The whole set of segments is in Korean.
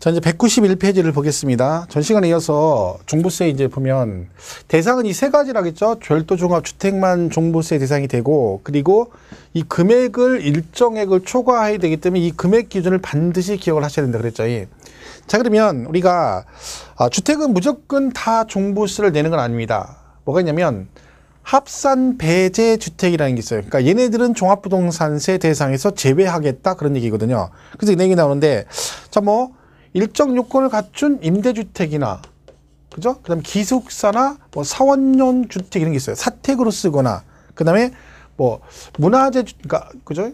자, 이제 191페이지를 보겠습니다. 전 시간에 이어서 종부세 이제 보면 대상은 이 세 가지라겠죠. 절도 종합 주택만 종부세 대상이 되고 그리고 이 금액을 일정액을 초과해야 되기 때문에 이 금액 기준을 반드시 기억을 하셔야 된다 그랬죠. 자, 그러면 우리가 아, 주택은 무조건 다 종부세를 내는 건 아닙니다. 뭐가 있냐면 합산 배제 주택이라는 게 있어요. 그러니까 얘네들은 종합부동산세 대상에서 제외하겠다 그런 얘기거든요. 그래서 이 얘기 나오는데 자뭐 일정 요건을 갖춘 임대주택이나 그죠? 그다음 기숙사나 뭐 사원용 주택 이런 게 있어요. 사택으로 쓰거나 그다음에 뭐 문화재 그니까 그죠?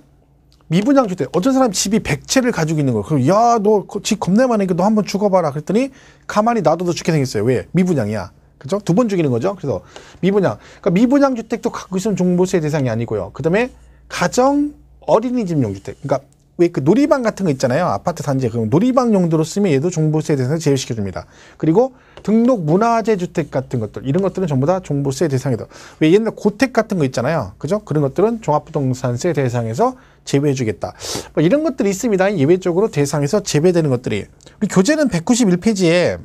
미분양 주택. 어떤 사람 집이 100채를 가지고 있는 거예요. 그럼 야, 너 집 겁내 많으니까 너 한번 죽어 봐라. 그랬더니 가만히 놔둬도 죽게 생겼어요. 왜? 미분양이야. 그죠? 두 번 죽이는 거죠. 그래서 미분양. 그러니까 미분양 주택도 갖고 있으면 종부세 대상이 아니고요. 그다음에 가정 어린이집용 주택. 그러니까 왜그 놀이방 같은 거 있잖아요. 아파트 단지 그럼 놀이방 용도로 쓰면 얘도 종부세에 대해서 제외시켜 줍니다. 그리고 등록 문화재 주택 같은 것들 이런 것들은 전부 다 종부세 대상이다. 왜 옛날 고택 같은 거 있잖아요. 그죠? 그런 것들은 종합부동산세 대상에서 제외해 주겠다. 뭐 이런 것들이 있습니다. 예외적으로 대상에서 제외되는 것들이. 우리 교재는 191페이지에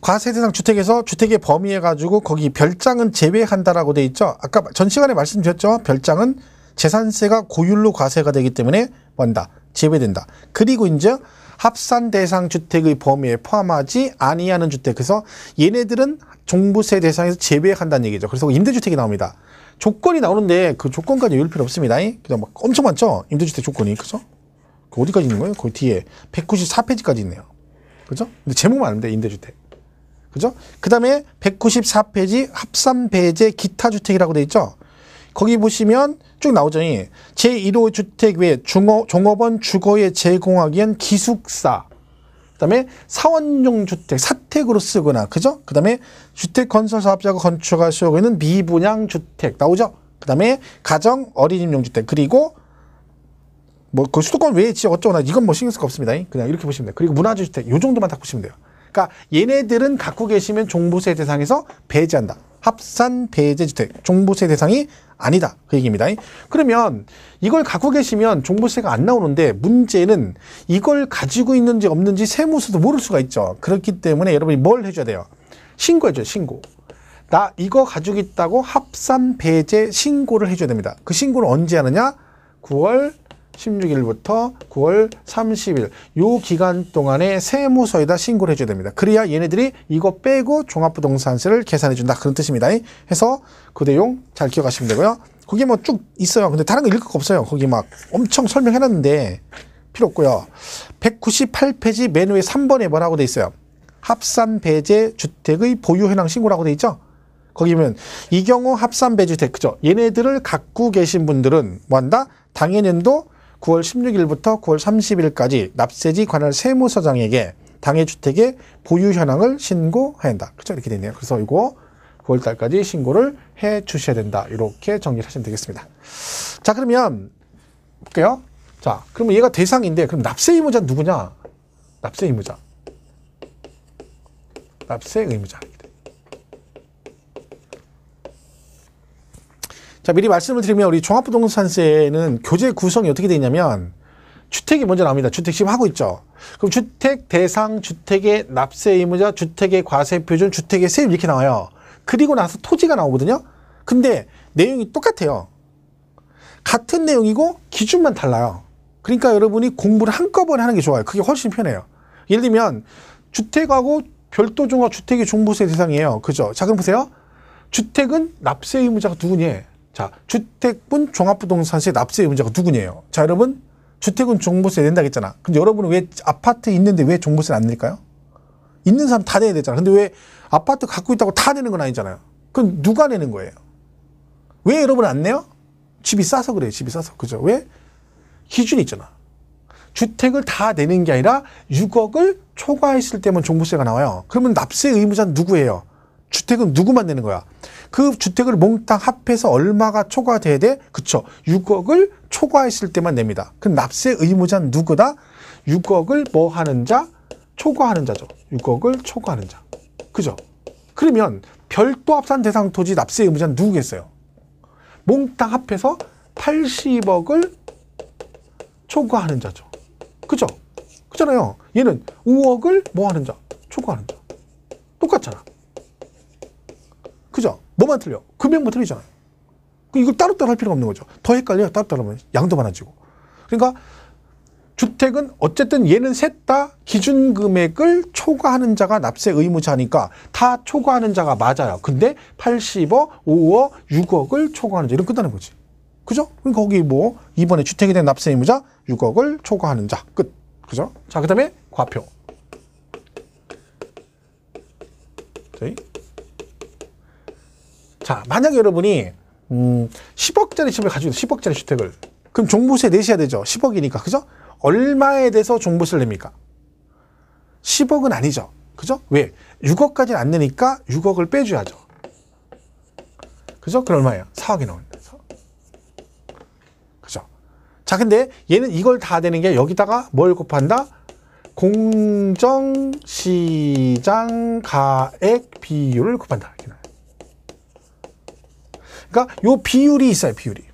과세 대상 주택에서 주택의 범위해 가지고 거기 별장은 제외한다라고 돼 있죠. 아까 전 시간에 말씀드렸죠. 별장은 재산세가 고율로 과세가 되기 때문에 뭔다 제외된다. 그리고 이제 합산 대상 주택의 범위에 포함하지 아니하는 주택 그래서 얘네들은 종부세 대상에서 제외한다는 얘기죠. 그래서 임대주택이 나옵니다. 조건이 나오는데 그 조건까지 외울 필요 없습니다. 그냥 막 뭐 엄청 많죠? 임대주택 조건이. 그죠? 그 어디까지 있는 거예요? 거기 뒤에 194페이지까지 있네요. 그죠? 근데 제목만 아는데 임대주택. 그죠? 그 다음에 194페이지 합산배제 기타주택이라고 돼 있죠? 거기 보시면 쭉 나오더니 제1호 주택 외 중어, 종업원 주거에 제공하기 위한 기숙사 그다음에 사원용 주택 사택으로 쓰거나 그죠? 그다음에 주택 건설 사업자가 건축할 수 있는 미분양 주택 나오죠? 그다음에 가정 어린이용 주택 그리고 뭐그 수도권 외에 지역 어쩌거나 이건 뭐 신경 쓸거 없습니다. 그냥 이렇게 보시면 돼요. 그리고 문화주택 재요 정도만 딱 보시면 돼요. 그러니까 얘네들은 갖고 계시면 종부세 대상에서 배제한다. 합산 배제주택 종부세 대상이 아니다 그 얘기입니다 그러면 이걸 갖고 계시면 종부세가 안 나오는데 문제는 이걸 가지고 있는지 없는지 세무서도 모를 수가 있죠 그렇기 때문에 여러분이 뭘 해줘야 돼요 신고해줘요 신고 나 이거 가지고 있다고 합산 배제 신고를 해줘야 됩니다 그 신고를 언제 하느냐 9월 16일부터 9월 30일 요 기간 동안에 세무서에다 신고를 해줘야 됩니다. 그래야 얘네들이 이거 빼고 종합부동산세를 계산해준다 그런 뜻입니다. 해서 그 내용 잘 기억하시면 되고요. 거기 뭐 쭉 있어요. 근데 다른 거 읽을 거 없어요. 거기 막 엄청 설명해놨는데 필요 없고요. 198페이지 맨 위에 3번에 뭐라고 돼 있어요? 합산 배제 주택의 보유 현황 신고라고 돼 있죠? 거기면 이 경우 합산 배제 주택 그죠? 얘네들을 갖고 계신 분들은 뭐 한다? 당해년도 9월 16일부터 9월 30일까지 납세지 관할 세무서장에게 당해 주택의 보유 현황을 신고한다. 야 그렇죠? 이렇게 되네요. 그래서 이거 9월 달까지 신고를 해 주셔야 된다. 이렇게 정리를 하시면 되겠습니다. 자, 그러면 볼게요. 자, 그러면 얘가 대상인데 그럼 납세 의무자 는 누구냐? 납세 의무자. 납세 의무자. 자, 미리 말씀을 드리면 우리 종합부동산세는 교재 구성이 어떻게 되냐면 어있 주택이 먼저 나옵니다. 주택 지금 하고 있죠. 그럼 주택 대상, 주택의 납세 의무자, 주택의 과세 표준, 주택의 세입 이렇게 나와요. 그리고 나서 토지가 나오거든요. 근데 내용이 똑같아요. 같은 내용이고 기준만 달라요. 그러니까 여러분이 공부를 한꺼번에 하는 게 좋아요. 그게 훨씬 편해요. 예를 들면 주택하고 별도 종합 주택이 종부세 대상이에요. 그죠? 자 그럼 보세요. 주택은 납세 의무자가 누구니? 자, 주택분 종합부동산세 납세 의문제가 누구냐요? 자, 여러분, 주택은 종부세 낸다 했잖아. 근데 여러분은 왜 아파트 있는데 왜 종부세를 안 낼까요? 있는 사람 다 내야 되잖아. 근데 왜 아파트 갖고 있다고 다 내는 건 아니잖아요. 그럼 누가 내는 거예요? 왜 여러분 안 내요? 집이 싸서 그래요. 집이 싸서. 그죠? 왜? 기준이 있잖아. 주택을 다 내는 게 아니라 6억을 초과했을 때만 종부세가 나와요. 그러면 납세 의무자는 누구예요? 주택은 누구만 내는 거야? 그 주택을 몽땅 합해서 얼마가 초과돼야 돼? 그쵸. 6억을 초과했을 때만 냅니다. 그 납세 의무자는 누구다? 6억을 뭐 하는 자? 초과하는 자죠. 6억을 초과하는 자. 그죠? 그러면 별도 합산 대상 토지 납세 의무자는 누구겠어요? 몽땅 합해서 80억을 초과하는 자죠. 그죠? 그잖아요. 얘는 5억을 뭐 하는 자? 초과하는 자. 똑같잖아. 그죠? 뭐만 틀려? 금액만 뭐 틀리잖아요. 이걸 따로따로 할 필요가 없는 거죠. 더 헷갈려요. 따로따로 하면 양도 많아지고. 그러니까 주택은 어쨌든 얘는 셋 다 기준 금액을 초과하는 자가 납세 의무자니까 다 초과하는 자가 맞아요. 근데 80억, 5억, 6억을 초과하는 자 이런 끝나는 거지. 그죠? 그럼 거기 뭐 이번에 주택에 대한 납세 의무자 6억을 초과하는 자 끝. 그죠? 자, 그다음에 과표. 오케 자, 만약 여러분이 음, 10억짜리 집을 가지고 10억짜리 주택을 그럼 종부세 내셔야 되죠. 10억이니까. 그죠? 얼마에 대해서 종부세를 냅니까? 10억은 아니죠. 그죠? 왜? 6억까지는 안 내니까 6억을 빼줘야죠. 그죠? 그럼 얼마예요? 4억이 나옵니다. 그죠? 자, 근데 얘는 이걸 다 되는 게 여기다가 뭘 곱한다? 공정시장가액 비율을 곱한다. 이렇게 그러니까 요 비율이 있어요, 비율이.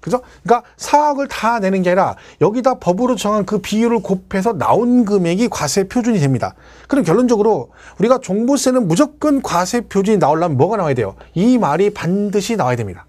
그죠? 그러니까 사억을다 내는 게 아니라 여기다 법으로 정한 그 비율을 곱해서 나온 금액이 과세 표준이 됩니다. 그럼 결론적으로 우리가 종부세는 무조건 과세 표준이 나오려면 뭐가 나와야 돼요? 이 말이 반드시 나와야 됩니다.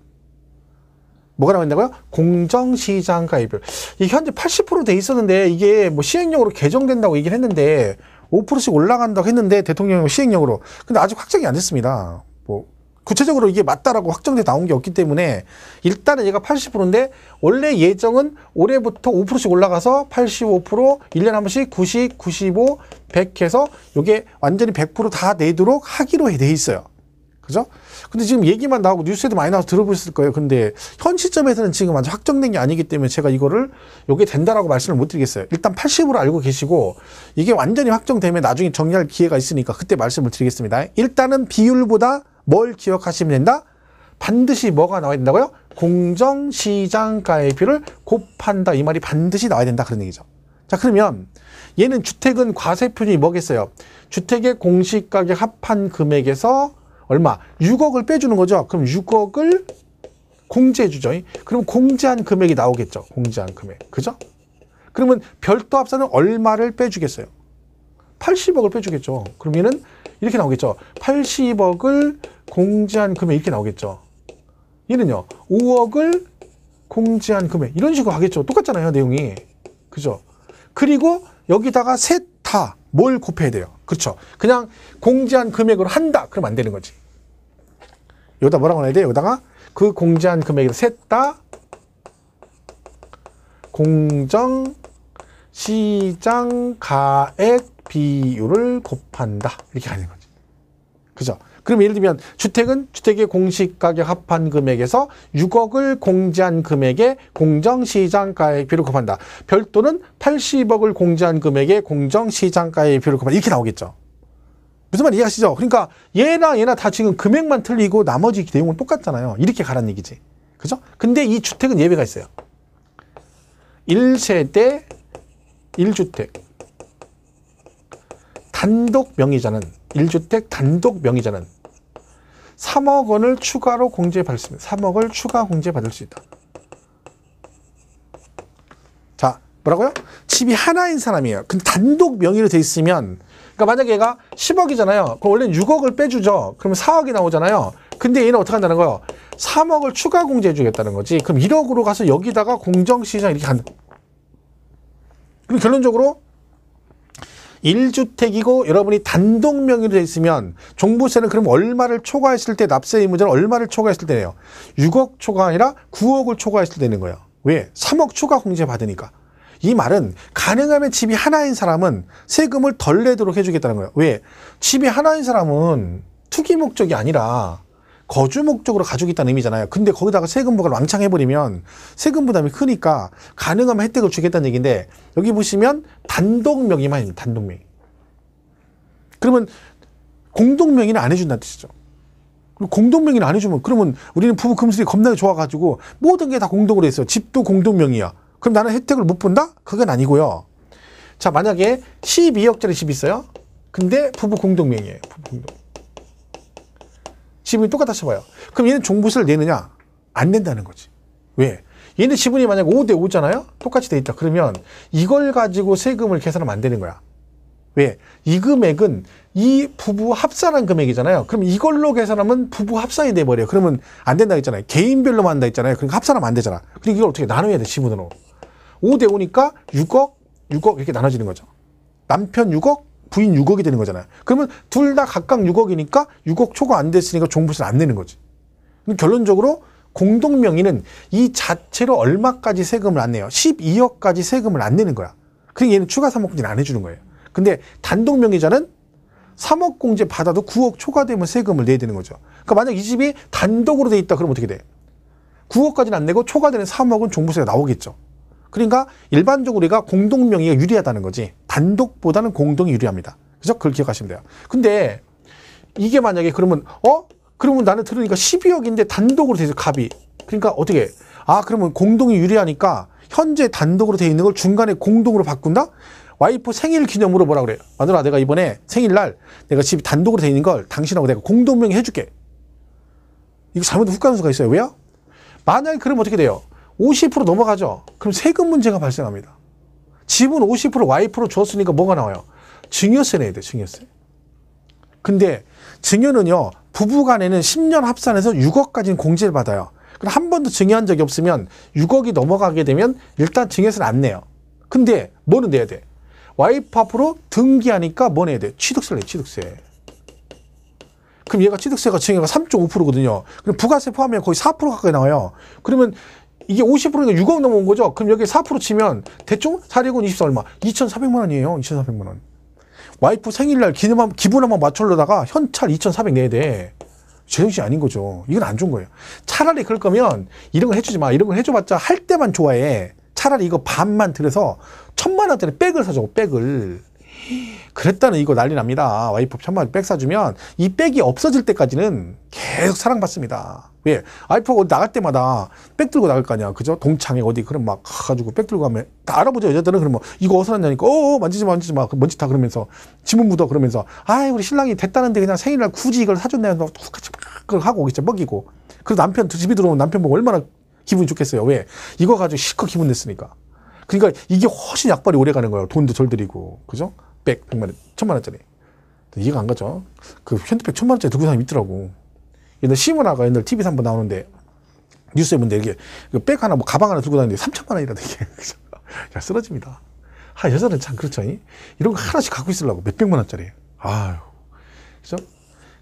뭐가 나온다고요? 공정시장 가입률. 이 현재 80%돼 있었는데 이게 뭐 시행령으로 개정된다고 얘기를 했는데 5%씩 올라간다고 했는데 대통령 시행령으로. 근데 아직 확정이 안 됐습니다. 뭐 구체적으로 이게 맞다라고 확정돼 나온 게 없기 때문에 일단은 얘가 80%인데 원래 예정은 올해부터 5%씩 올라가서 85%, 1년에 한 번씩 90, 95, 100 해서 이게 완전히 100%다 내도록 하기로 돼 있어요. 그죠? 근데 지금 얘기만 나오고 뉴스에도 많이 나와서 들어보셨을 거예요. 근데 현 시점에서는 지금 완전 확정된 게 아니기 때문에 제가 이거를 이게 된다라고 말씀을 못 드리겠어요. 일단 80으로 알고 계시고 이게 완전히 확정되면 나중에 정리할 기회가 있으니까 그때 말씀을 드리겠습니다. 일단은 비율보다 뭘 기억하시면 된다? 반드시 뭐가 나와야 된다고요? 공정시장가액 비를 곱한다. 이 말이 반드시 나와야 된다. 그런 얘기죠. 자 그러면 얘는 주택은 과세표준이 뭐겠어요? 주택의 공시가격 합한 금액에서 얼마? 6억을 빼주는 거죠. 그럼 6억을 공제해주죠. 그럼 공제한 금액이 나오겠죠. 공제한 금액. 그죠? 그러면 별도 합산은 얼마를 빼주겠어요? 80억을 빼주겠죠. 그러면은 이렇게 나오겠죠. 80억을 공제한 금액 이렇게 나오겠죠. 얘는요. 5억을 공제한 금액 이런 식으로 하겠죠. 똑같잖아요. 내용이. 그죠? 그리고 여기다가 셋 다 뭘 곱해야 돼요. 그렇죠. 그냥 공제한 금액으로 한다. 그럼 안 되는 거지. 여기다 뭐라고 해야 돼요? 여기다가 그 공제한 금액에서 셋다 공정 시장 가액 비율을 곱한다. 이렇게 하는 거지. 그죠? 그럼 예를 들면 주택은 주택의 공시 가격 합한 금액에서 6억을 공제한 금액의 공정시장가액비로 율 곱한다. 별도는 80억을 공제한 금액의 공정시장가액비로 율 곱한다. 이렇게 나오겠죠. 무슨 말 이해하시죠? 그러니까 얘나 얘나 다 지금 금액만 틀리고 나머지 내용은 똑같잖아요. 이렇게 가란 얘기지. 그죠? 근데 이 주택은 예외가 있어요. 1세대 1주택 단독 명의자는 1주택 단독 명의자는 3억 원을 추가로 공제 받을 수 있다. 3억을 추가 공제 받을 수 있다. 자, 뭐라고요? 집이 하나인 사람이에요. 근데 단독 명의로 돼 있으면 그러니까 만약에 얘가 10억이잖아요. 그럼 원래는 6억을 빼주죠. 그러면 4억이 나오잖아요. 근데 얘는 어떻게 한다는 거예요? 3억을 추가 공제해 주겠다는 거지. 그럼 1억으로 가서 여기다가 공정시장 이렇게 간다. 그럼 결론적으로 1주택이고 여러분이 단독 명의로 돼 있으면 종부세는 그럼 얼마를 초과했을 때 납세 의무자는 얼마를 초과했을 때네요 6억 초과 아니라 9억을 초과했을 때는 되 거예요. 왜? 3억 초과 공제 받으니까. 이 말은 가능하면 집이 하나인 사람은 세금을 덜 내도록 해주겠다는 거예요. 왜? 집이 하나인 사람은 투기 목적이 아니라 거주 목적으로 가지고 있다는 의미잖아요. 근데 거기다가 세금 부과를 왕창 해버리면 세금 부담이 크니까 가능하면 혜택을 주겠다는 얘기인데 여기 보시면 단독 명의만 입니다 단독 명의. 그러면 공동 명의는 안 해준다는 뜻이죠. 공동 명의는안 해주면 그러면 우리는 부부 금슬이 겁나게 좋아가지고 모든 게 다 공동으로 있어요. 집도 공동 명의야. 그럼 나는 혜택을 못 본다? 그건 아니고요. 자 만약에 12억짜리 집이 있어요. 근데 부부 공동 명의예요. 부부 공동. 지분이 똑같다 쳐봐요. 그럼 얘는 종부세를 내느냐? 안 낸다는 거지. 왜? 얘는 지분이 만약 5 대 5잖아요? 똑같이 돼 있다. 그러면 이걸 가지고 세금을 계산하면 안 되는 거야. 왜? 이 금액은 이 부부 합산한 금액이잖아요. 그럼 이걸로 계산하면 부부 합산이 돼버려요. 그러면안 된다 했잖아요. 개인별로만 한다 했잖아요. 그러니까 합산하면 안 되잖아. 그리고 이걸 어떻게 나눠야 돼, 지분으로. 5대 5니까 6억, 6억 이렇게 나눠지는 거죠. 남편 6억, 부인 6억이 되는 거잖아요. 그러면 둘 다 각각 6억이니까 6억 초과 안 됐으니까 종부세를 안 내는 거지. 결론적으로 공동명의는 이 자체로 얼마까지 세금을 안 내요? 12억까지 세금을 안 내는 거야. 그냥 그러니까 얘는 추가 3억 공제는안 해주는 거예요. 근데 단독 명의자는 3억 공제 받아도 9억 초과되면 세금을 내야 되는 거죠. 그러니까 만약 이 집이 단독으로 돼 있다 그러면 어떻게 돼? 9억까지는 안 내고 초과되는 3억은 종부세가 나오겠죠. 그러니까 일반적으로 우리가 공동명의가 유리하다는 거지 단독보다는 공동이 유리합니다. 그죠? 그걸 기억하시면 돼요. 근데 이게 만약에 그러면 어? 그러면 나는 들으니까 12억인데 단독으로 돼서 갑이 그러니까 어떻게 아 그러면 공동이 유리하니까 현재 단독으로 돼 있는 걸 중간에 공동으로 바꾼다? 와이프 생일 기념으로 뭐라 그래? 요 마누라 내가 이번에 생일날 내가 집이 단독으로 돼 있는 걸 당신하고 내가 공동명의 해줄게. 이거 잘못하면 훅 가는 수가 있어요. 왜요? 만약에 그러면 어떻게 돼요? 50% 넘어가죠. 그럼 세금 문제가 발생합니다. 집은 50% 와이프로 줬으니까 뭐가 나와요? 증여세 내야 돼, 증여세. 근데 증여는요, 부부 간에는 10년 합산해서 6억까지는 공제를 받아요. 그럼 한 번도 증여한 적이 없으면 6억이 넘어가게 되면 일단 증여세는 안 내요. 근데 뭐는 내야 돼? 와이프 앞으로 등기하니까 뭐 내야 돼? 취득세를 내, 취득세. 그럼 얘가 취득세가 증여가 3.5%거든요. 그럼 부가세 포함하면 거의 4% 가까이 나와요. 그러면 이게 50%니까 6억 넘어온 거죠? 그럼 여기 4% 치면 대충 사6은24 얼마? 2,400만 원이에요. 2,400만 원. 와이프 생일날 기념함, 기분 한번 맞추려다가 현찰 2,400 내야 돼. 제정신 아닌 거죠. 이건 안 좋은 거예요. 차라리 그럴 거면 이런 걸 해주지 마. 이런 걸 해줘봤자 할 때만 좋아해. 차라리 이거 반만 들여서 천만 원짜리 백을 사줘. 백을. 그랬다는 이거 난리 납니다. 와이프 천만 원 백 사주면 이 백이 없어질 때까지는 계속 사랑받습니다. 왜? 예. 아이프가 나갈 때마다 백 들고 나갈 거 아니야. 그죠? 동창회 어디 그럼 막 가가지고 백 들고 가면 다 알아보죠. 여자들은 그러면 이거 어디서 났냐니까 어어 어, 만지지 마 만지지 마. 그 먼지 타 그러면서 지문 묻어 그러면서 아이 우리 신랑이 됐다는데 그냥 생일날 굳이 이걸 사줬네 하면서 같이 그걸 하고 진짜 죠 먹이고. 그래서 남편 집에 들어오면 남편 보고 얼마나 기분이 좋겠어요. 왜? 이거 가지고 실컷 기분 냈으니까. 그러니까 이게 훨씬 약발이 오래 가는 거예요. 돈도 절 들이고. 그죠? 백, 백만 원, 천만 원짜리. 이해가 안 가죠? 그 핸드백 천만 원짜리 들고 사람이 있더라고. 옛날 시문화가 옛날 TV에서 한번 나오는데 뉴스에 뭔데 이게 그 백 하나 뭐 가방 하나 들고 다니는데 3천만 원이라도 이게 야 쓰러집니다. 아 여자는 참 그렇죠. 이? 이런 거 하나씩 갖고 있으려고 몇 백만 원짜리. 아유 그죠?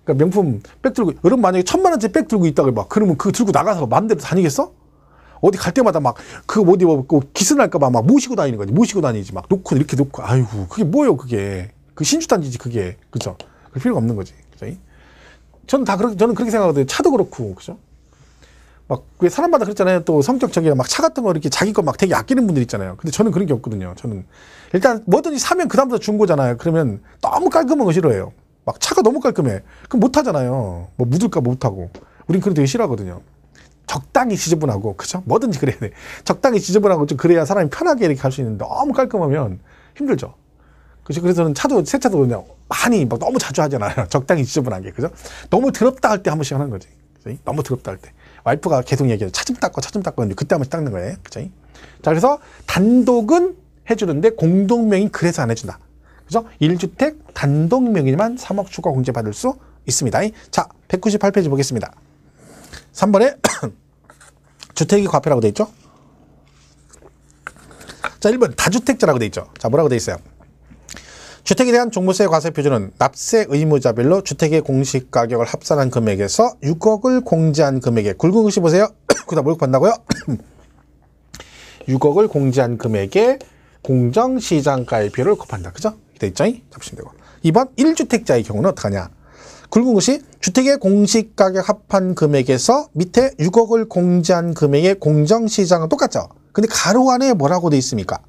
그러니까 명품 백 들고 여러분 만약에 천만 원짜리 백 들고 있다고 막 그러면 그 들고 나가서 마음대로 다니겠어? 어디 갈 때마다 막그 어디 뭐 기스날까봐 막 모시고 다니는 거지 모시고 다니지 막 놓고 이렇게 놓고 아이고 그게 뭐예요 그게 그 신주단지지 그게 그죠? 그 필요가 없는 거지. 그죠? 저는 다 그렇게 저는 그렇게 생각하거든요. 차도 그렇고 그죠? 막 사람마다 그렇잖아요. 또 성격적이라 막차 같은 거 이렇게 자기 거 막 되게 아끼는 분들 있잖아요. 근데 저는 그런 게 없거든요. 저는 일단 뭐든지 사면 그 다음부터 준 거잖아요. 그러면 너무 깔끔한 거 싫어해요. 막 차가 너무 깔끔해. 그럼 못 하잖아요. 뭐 묻을까 못 하고. 우린 그런 되게 싫어하거든요. 적당히 지저분하고 그죠? 뭐든지 그래야 돼. 적당히 지저분하고 좀 그래야 사람이 편하게 이렇게 갈 수 있는데 너무 깔끔하면 힘들죠. 그래서 저는 차도 새 차도 그냥 많이 뭐 너무 자주 하잖아요. 적당히 지저분하게 그죠? 너무 더럽다 할 때 한 번씩 하는 거지. 그치? 너무 더럽다 할 때. 와이프가 계속 얘기해요. 차좀 닦고 차 좀 닦고 하는데 그때 한 번씩 닦는 거예요. 그치? 자 그래서 단독은 해주는데 공동명의 그래서 안 해준다. 그죠? 1주택 단독명의만 3억 추가 공제받을 수 있습니다. 자 198페이지 보겠습니다. 3번에 주택이 과표라고 돼 있죠? 자 1번 다주택자라고 돼 있죠? 자 뭐라고 돼 있어요? 주택에 대한 종부세 과세 표준은 납세 의무자별로 주택의 공식 가격을 합산한 금액에서 6억을 공제한 금액에 굵은글씨 보세요. 그다 목욕 판다고요? 6억을 공제한 금액에 공정시장가액비를 곱한다. 그죠? 이때 있죠이 잡으시면 되고. 2번 1주택자의 경우는 어떡하냐? 굵은 것이 주택의 공시가격 합한 금액에서 밑에 6억을 공제한 금액의 공정시장은 똑같죠? 근데 가로 안에 뭐라고 돼 있습니까?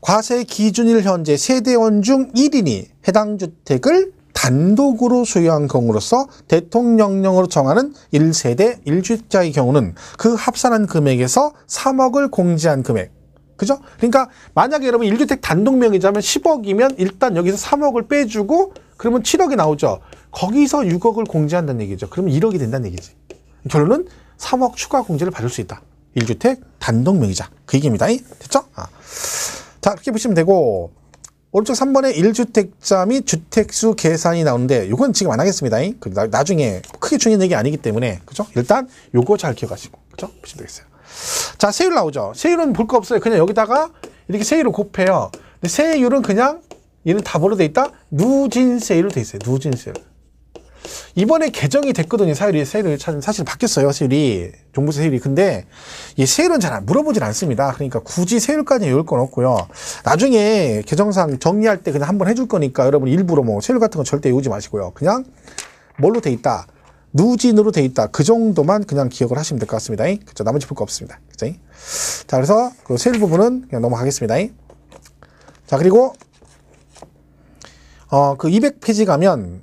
과세 기준일 현재 세대원 중 1인이 해당 주택을 단독으로 소유한 경우로서 대통령령으로 정하는 1세대 1주택자의 경우는 그 합산한 금액에서 3억을 공제한 금액 그죠? 그러니까 만약에 여러분 1주택 단독 명의자면 10억이면 일단 여기서 3억을 빼주고 그러면 7억이 나오죠. 거기서 6억을 공제한다는 얘기죠. 그러면 1억이 된다는 얘기지. 결론은 3억 추가 공제를 받을 수 있다. 1주택 단독 명의자. 그 얘기입니다. 됐죠? 아. 자, 이렇게 보시면 되고 오른쪽 3번에 1주택자 및 주택수 계산이 나오는데 이건 지금 안 하겠습니다. 그 나, 나중에 크게 중요한 얘기 아니기 때문에 그죠? 일단 요거 잘 기억하시고 그죠? 보시면 되겠어요. 자, 세율 나오죠. 세율은 볼 거 없어요. 그냥 여기다가 이렇게 세율을 곱해요. 근데 세율은 그냥 얘는 다으로돼 있다. 누진세율로 돼 있어요. 누진세율. 이번에 개정이 됐거든요. 사일이 세일을 찾으면 사실 바뀌었어요. 세일이 종부세 세일이 근데 이 세일은 잘 물어보진 않습니다. 그러니까 굳이 세율까지 외울 건 없고요. 나중에 개정상 정리할 때 그냥 한번 해줄 거니까 여러분 일부러 뭐세율 같은 거 절대 외우지 마시고요. 그냥 뭘로 돼 있다. 누진으로 돼 있다. 그 정도만 그냥 기억을 하시면 될 것 같습니다. 그렇죠. 나머지 볼 거 없습니다. 그죠? 자, 그래서 그세율 부분은 그냥 넘어가겠습니다. 자, 그리고 어, 그 200페이지 가면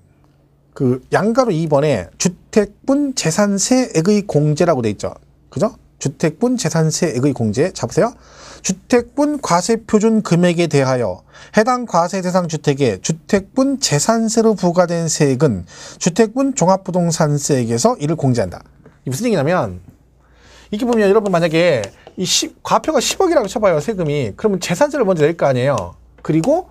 그 양가로 2번에 주택분 재산세액의 공제라고 돼 있죠. 그죠? 주택분 재산세액의 공제 잡으세요. 주택분 과세표준 금액에 대하여 해당 과세 대상 주택의 주택분 재산세로 부과된 세액은 주택분 종합부동산세액에서 이를 공제한다. 이게 무슨 얘기냐면 이게 렇 보면 여러분 만약에 이 시, 과표가 10억이라고 쳐봐요 세금이 그러면 재산세를 먼저 낼 거 아니에요. 그리고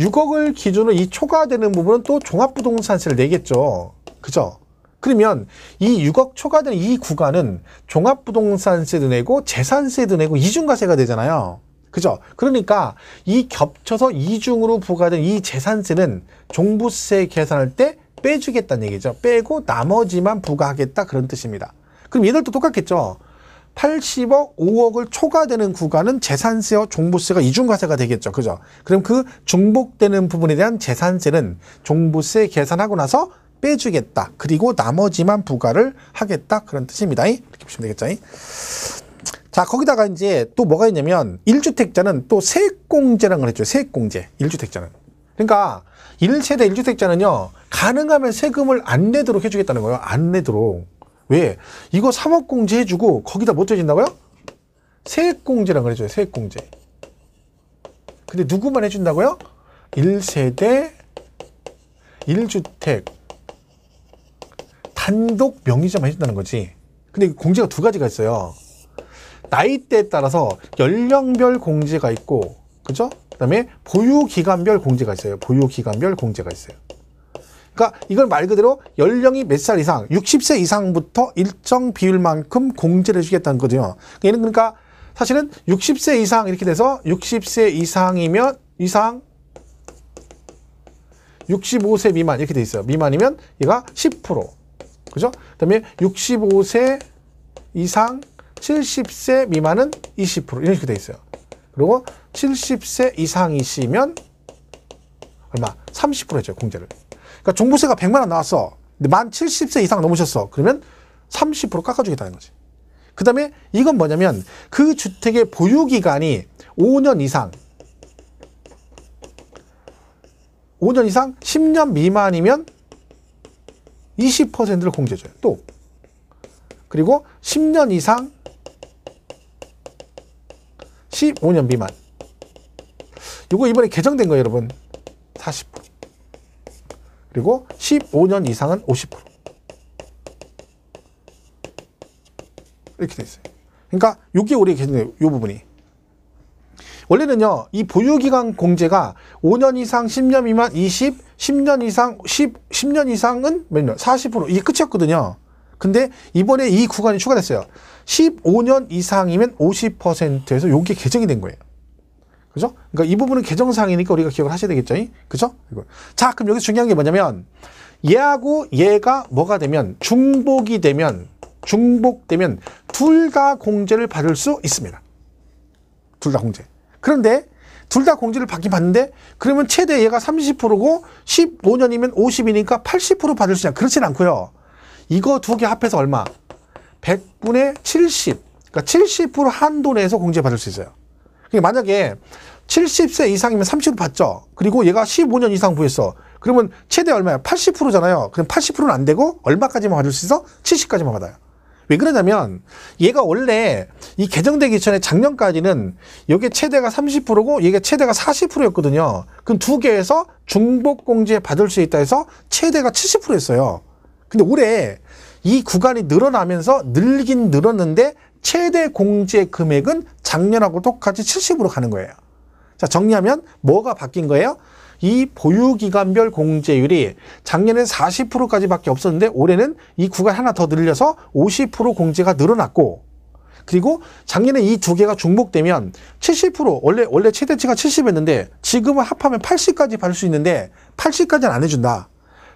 6억을 기준으로 이 초과되는 부분은 또 종합부동산세를 내겠죠. 그죠? 그러면 이 6억 초과된 이 구간은 종합부동산세도 내고 재산세도 내고 이중과세가 되잖아요. 그죠? 그러니까 이 겹쳐서 이중으로 부과된 이 재산세는 종부세 계산할 때 빼주겠다는 얘기죠. 빼고 나머지만 부과하겠다 그런 뜻입니다. 그럼 얘들도 똑같겠죠? 80억, 5억을 초과되는 구간은 재산세와 종부세가 이중과세가 되겠죠. 그죠? 그럼 그 중복되는 부분에 대한 재산세는 종부세 계산하고 나서 빼주겠다. 그리고 나머지만 부과를 하겠다. 그런 뜻입니다. 이렇게 보시면 되겠죠. 자, 거기다가 이제 또 뭐가 있냐면 1주택자는 또 세액공제라는 걸 했죠. 세액공제. 1주택자는. 그러니까 1세대 1주택자는요. 가능하면 세금을 안 내도록 해주겠다는 거예요. 안 내도록. 왜? 이거 사업공제 해주고 거기다 뭐 쪄진다고요? 세액공제라고 해줘요 세액공제. 근데 누구만 해준다고요? 1세대 1주택 단독 명의자만 해준다는 거지. 근데 공제가 두 가지가 있어요. 나이대에 따라서 연령별 공제가 있고 그죠? 그 다음에 보유기간별 공제가 있어요. 보유기간별 공제가 있어요. 그러니까 이걸 말 그대로 연령이 몇 살 이상, 60세 이상부터 일정 비율만큼 공제를 해주겠다는 거죠. 그러니까 얘는 그러니까 사실은 60세 이상 이렇게 돼서 60세 이상이면 이상 65세 미만 이렇게 돼 있어요. 미만이면 얘가 10% 그죠? 그다음에 65세 이상 70세 미만은 20% 이런 식으로 돼 있어요. 그리고 70세 이상이시면 얼마? 30%죠 공제를. 그러니까 종부세가 100만 원 나왔어. 근데 만 70세 이상 넘으셨어. 그러면 30% 깎아주겠다는 거지. 그 다음에 이건 뭐냐면 그 주택의 보유기간이 5년 이상 5년 이상 10년 미만이면 20%를 공제해줘요. 또 그리고 10년 이상 15년 미만 이거 이번에 개정된 거예요 여러분 40% 그리고 15년 이상은 50% 이렇게 돼 있어요. 그러니까 6게월이 계속돼요. 이 부분이. 원래는요. 이 보유기간 공제가 5년 이상 10년 미만 20, 10년 이상 10, 10년 이상은 몇 년? 40% 이게 끝이었거든요. 근데 이번에 이 구간이 추가됐어요. 15년 이상이면 50%에서 요게 개정이 된 거예요. 그죠? 그러니까 이 부분은 개정사항이니까 우리가 기억을 하셔야 되겠죠. 그죠? 자, 그럼 여기서 중요한 게 뭐냐면 얘하고 얘가 뭐가 되면 중복이 되면 중복되면 둘 다 공제를 받을 수 있습니다. 둘 다 공제. 그런데 둘 다 공제를 받긴 받는데 그러면 최대 얘가 30%고 15년이면 50이니까 80% 받을 수 있냐? 그렇진 않고요. 이거 두 개 합해서 얼마? 100분의 70. 그러니까 70% 한도 내에서 공제받을 수 있어요. 그러니까 만약에 70세 이상이면 3 0을 받죠. 그리고 얘가 15년 이상 보했어 그러면 최대 얼마야? 80%잖아요. 그럼 80%는 안 되고 얼마까지만 받을 수 있어? 70까지만 받아요. 왜 그러냐면 얘가 원래 이 개정되기 전에 작년까지는 이게 최대가 30%고 이게 최대가 40%였거든요. 그럼 두 개에서 중복 공제 받을 수 있다 해서 최대가 70%였어요. 근데 올해 이 구간이 늘어나면서 늘긴 늘었는데 최대 공제 금액은 작년하고 똑같이 70으로 가는 거예요. 자, 정리하면 뭐가 바뀐 거예요? 이 보유기간별 공제율이 작년에 40%까지 밖에 없었는데 올해는 이 구간 하나 더 늘려서 50% 공제가 늘어났고 그리고 작년에 이 두 개가 중복되면 70% 원래 원래 최대치가 70이었는데 지금은 합하면 80까지 받을 수 있는데 80까지는 안 해준다.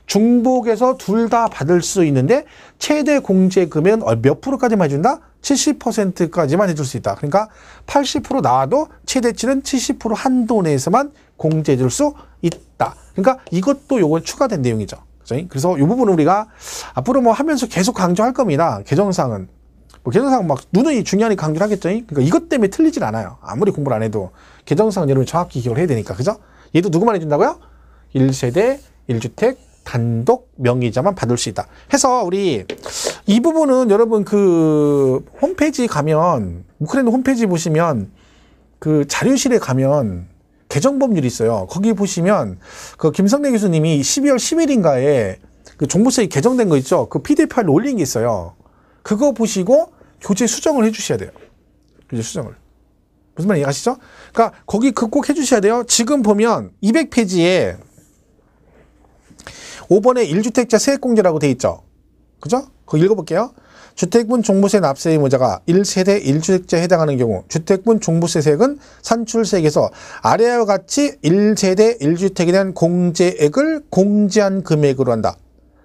중복에서둘다 받을 수 있는데 최대 공제금은 몇 프로까지만 해준다? 70%까지만 해줄 수 있다. 그러니까 80% 나와도 최대치는 70% 한도 내에서만 공제해줄 수 있다. 그러니까 이것도 요건 추가된 내용이죠. 그죠? 그래서 이 부분은 우리가 앞으로 뭐 하면서 계속 강조할 겁니다. 개정상은. 뭐 개정상 막 누누이 중요하니 강조를 하겠죠. 그러니까 이것 때문에 틀리진 않아요. 아무리 공부를 안 해도. 개정상은 여러분 이 정확히 기억을 해야 되니까. 그죠? 얘도 누구만 해준다고요? 1세대, 1주택, 단독 명의자만 받을 수 있다. 해서 우리 이 부분은 여러분 그 홈페이지 가면 우크라이나 홈페이지 보시면 그 자료실에 가면 개정 법률이 있어요. 거기 보시면 그 김성래 교수님이 12월 10일인가에 그종부세이 개정된 거 있죠. 그 PDF 파일 올린 게 있어요. 그거 보시고 교재 수정을 해 주셔야 돼요. 교재 수정을. 무슨 말인지 아시죠? 그러니까 거기 그 꼭 해 주셔야 돼요. 지금 보면 200페이지에 5번에 1주택자 세액공제라고 돼 있죠. 그죠? 그거 읽어볼게요. 주택분 종부세 납세의 무자가 1세대 1주택자에 해당하는 경우 주택분 종부세 세액은 산출세액에서 아래와 같이 1세대 1주택에 대한 공제액을 공제한 금액으로 한다.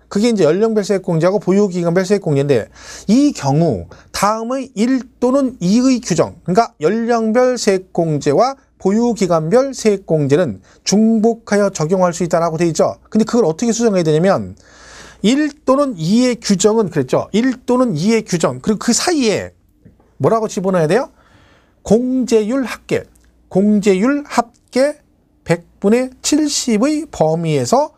그게 이제 연령별 세액공제하고 보유기간별 세액공제인데 이 경우 다음의 1 또는 2의 규정 그러니까 연령별 세액공제와 보유기간별 세액공제는 중복하여 적용할 수 있다라고 되어 있죠. 근데 그걸 어떻게 수정해야 되냐면 1 또는 2의 규정은 그랬죠. 1 또는 2의 규정. 그리고 그 사이에 뭐라고 집어넣어야 돼요? 공제율 합계. 공제율 합계 100분의 70의 범위에서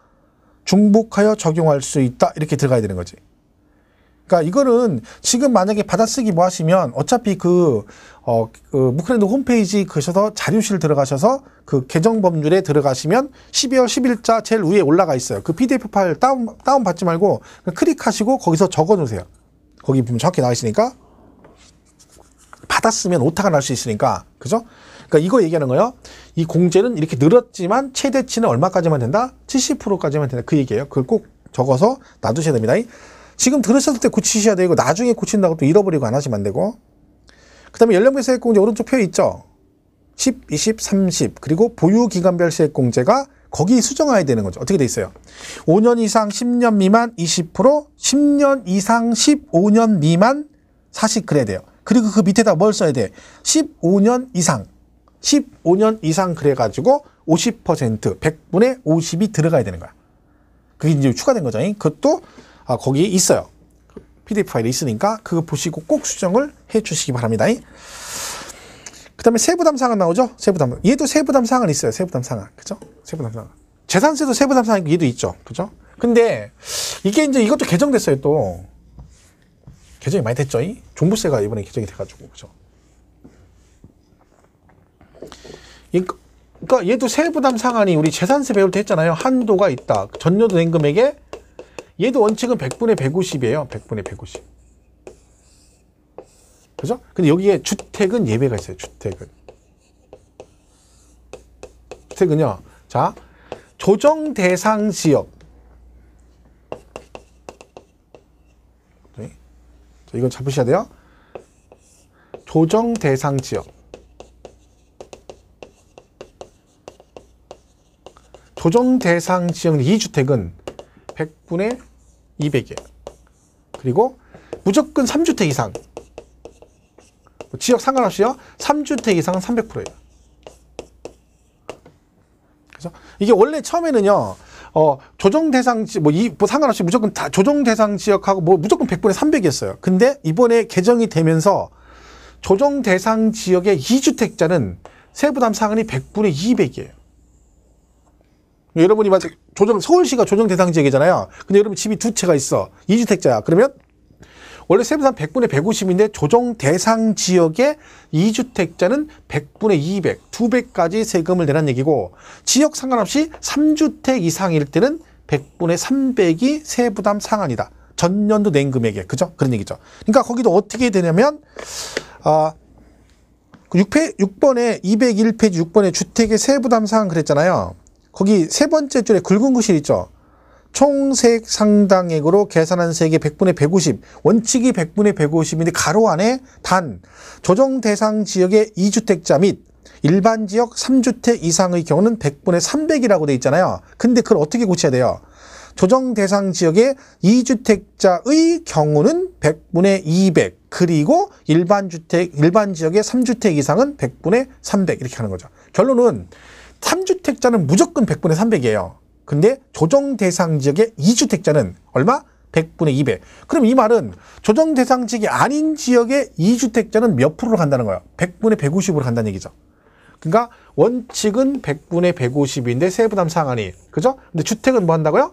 중복하여 적용할 수 있다. 이렇게 들어가야 되는 거지. 그러니까 이거는 지금 만약에 받아쓰기 뭐 하시면 어차피 그, 어, 그 무크랜드 홈페이지 그셔서 자료실 들어가셔서 그 개정 법률에 들어가시면 12월 10일자 제일 위에 올라가 있어요. 그 PDF 파일 다운, 다운 받지 말고 클릭하시고 거기서 적어 놓으세요. 거기 보면 정확히 나와 있으니까. 받았으면 오타가 날 수 있으니까. 그죠? 그러니까 이거 얘기하는 거예요. 이 공제는 이렇게 늘었지만 최대치는 얼마까지만 된다? 70%까지만 된다. 그 얘기예요. 그걸 꼭 적어서 놔두셔야 됩니다. 지금 들으셨을 때 고치셔야 되고 나중에 고친다고 또 잃어버리고 안 하시면 안 되고 그 다음에 연령별 세액공제 오른쪽 표 있죠 10, 20, 30 그리고 보유기간별 세액공제가 거기 수정해야 되는 거죠 어떻게 돼 있어요 5년 이상 10년 미만 20% 10년 이상 15년 미만 40 그래야 돼요 그리고 그 밑에다 뭘 써야 돼 15년 이상 15년 이상 그래가지고 50% 100분의 50이 들어가야 되는 거야 그게 이제 추가된 거죠 그것도 어, 아, 거기 있어요. PDF 파일이 있으니까 그거 보시고 꼭 수정을 해 주시기 바랍니다. 그 다음에 세부담 사항은 나오죠? 세부담. 얘도 세부담 사항은 있어요. 세부담 사항. 그죠? 세부담 사항. 재산세도 세부담 사항 얘도 있죠. 그죠? 근데 이게 이제 이것도 개정됐어요. 또. 개정이 많이 됐죠. 이? 종부세가 이번에 개정이 돼가지고. 그죠? 그러니까 얘도 세부담 상한이 우리 재산세 배울 때 했잖아요. 한도가 있다. 전년도 낸금액에 얘도 원칙은 100분의 150이에요. 100분의 150. 그죠? 근데 여기에 주택은 예외가 있어요. 주택은. 주택은요. 자, 조정 대상 지역. 자, 이건 잡으셔야 돼요. 조정 대상 지역. 조정 대상 지역 이 주택은 100분의 200이에요. 그리고 무조건 3주택 이상 뭐 지역 상관없이요. 3주택 이상은 300%예요. 그래서 이게 원래 처음에는요. 어, 조정 대상 뭐, 이, 뭐 상관없이 무조건 다 조정 대상 지역하고 뭐 무조건 100분의 300이었어요. 근데 이번에 개정이 되면서 조정 대상 지역의 2주택자는 세부담 상한이 100분의 200이에요. 예, 여러분이 만약 조정 서울시가 조정 대상 지역이잖아요. 근데 여러분 집이 두 채가 있어. 이주택자야 그러면 원래 세부산 100분의 150인데 조정 대상 지역에 이주택자는 100분의 200, 2배까지 세금을 내란 얘기고 지역 상관없이 3주택 이상일 때는 100분의 300이 세부담 상한이다. 전년도 낸 금액에. 그죠? 그런 얘기죠. 그러니까 거기도 어떻게 되냐면 아 6페, 그 6번에 201페이지 6번에 주택의 세부담 상한 그랬잖아요. 거기 세 번째 줄에 굵은 글씨 있죠. 총색 상당액으로 계산한 세액의 100분의 150, 원칙이 100분의 150인데 가로 안에 단, 조정 대상 지역의 2주택자 및 일반 지역 3주택 이상의 경우는 100분의 300이라고 돼 있잖아요. 근데 그걸 어떻게 고쳐야 돼요? 조정 대상 지역의 2주택자의 경우는 100분의 200, 그리고 일반 주택, 일반 지역의 3주택 이상은 100분의 300 이렇게 하는 거죠. 결론은 3주택자는 무조건 100분의 300이에요. 근데 조정 대상 지역의 2주택자는 얼마? 100분의 200. 그럼 이 말은 조정 대상 지역이 아닌 지역의 2주택자는 몇 프로로 간다는 거예요? 100분의 150으로 간다는 얘기죠. 그러니까 원칙은 100분의 150인데 세부담 상한이. 그죠? 근데 주택은 뭐 한다고요?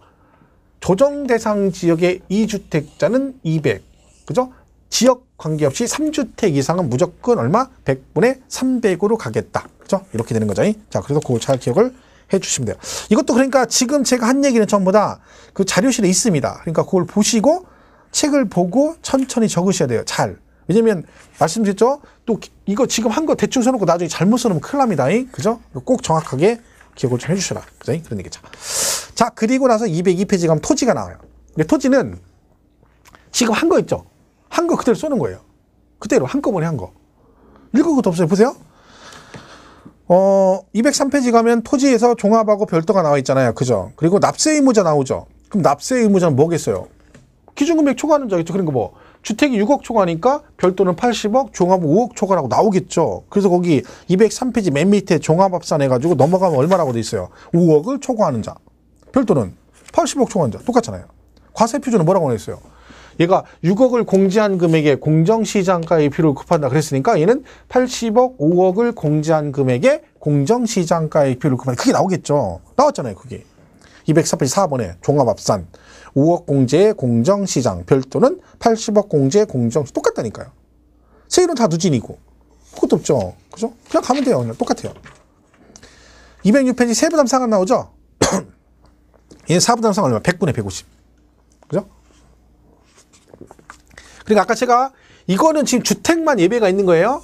조정 대상 지역의 2주택자는 200. 그죠? 지역 관계없이 3주택 이상은 무조건 얼마? 100분의 300으로 가겠다. 그죠? 이렇게 되는 거죠. 자, 그래서 그걸잘 기억을 해주시면 돼요. 이것도 그러니까 지금 제가 한 얘기는 전부 다 그 자료실에 있습니다. 그러니까 그걸 보시고 책을 보고 천천히 적으셔야 돼요. 잘. 왜냐면 말씀드렸죠? 또 이거 지금 한 거 대충 써놓고 나중에 잘못 써놓으면 큰일 납니다. 그죠? 꼭 정확하게 기억을 좀 해주셔라. 그죠? 그런 얘기죠. 자, 그리고 나서 202페이지 가면 토지가 나와요. 근데 토지는 지금 한 거 있죠? 한거 그대로 쏘는 거예요. 그대로 한꺼번에 한 거. 읽을 것도 없어요. 보세요. 어, 203페이지 가면 토지에서 종합하고 별도가 나와 있잖아요. 그죠? 그리고 납세 의무자 나오죠. 그럼 납세 의무자는 뭐겠어요? 기준금액 초과하는 자겠죠. 그런거 뭐 주택이 6억 초과니까 별도는 80억, 종합 5억 초과라고 나오겠죠. 그래서 거기 203페이지 맨 밑에 종합합산 해가지고 넘어가면 얼마라고 돼 있어요. 5억을 초과하는 자. 별도는 80억 초과하는 자. 똑같잖아요. 과세 표준은 뭐라고 나 있어요? 얘가 6억을 공제한 금액에 공정시장가의 비율을 급한다 그랬으니까 얘는 80억 5억을 공제한 금액에 공정시장가의 비율을 급한다 그게 나오겠죠. 나왔잖아요. 그게. 2 0 4 4번에 종합합산 5억 공제 의 공정시장 별도는 80억 공제 의 공정 똑같다니까요. 세일은 다 누진이고 그것도 없죠. 그죠? 그냥 가면 돼요. 그냥 똑같아요. 206페이지 세부담 상한 나오죠? 얘 사부담상 얼마? 100분의 150. 그러니까 아까 제가 이거는 지금 주택만 예배가 있는 거예요.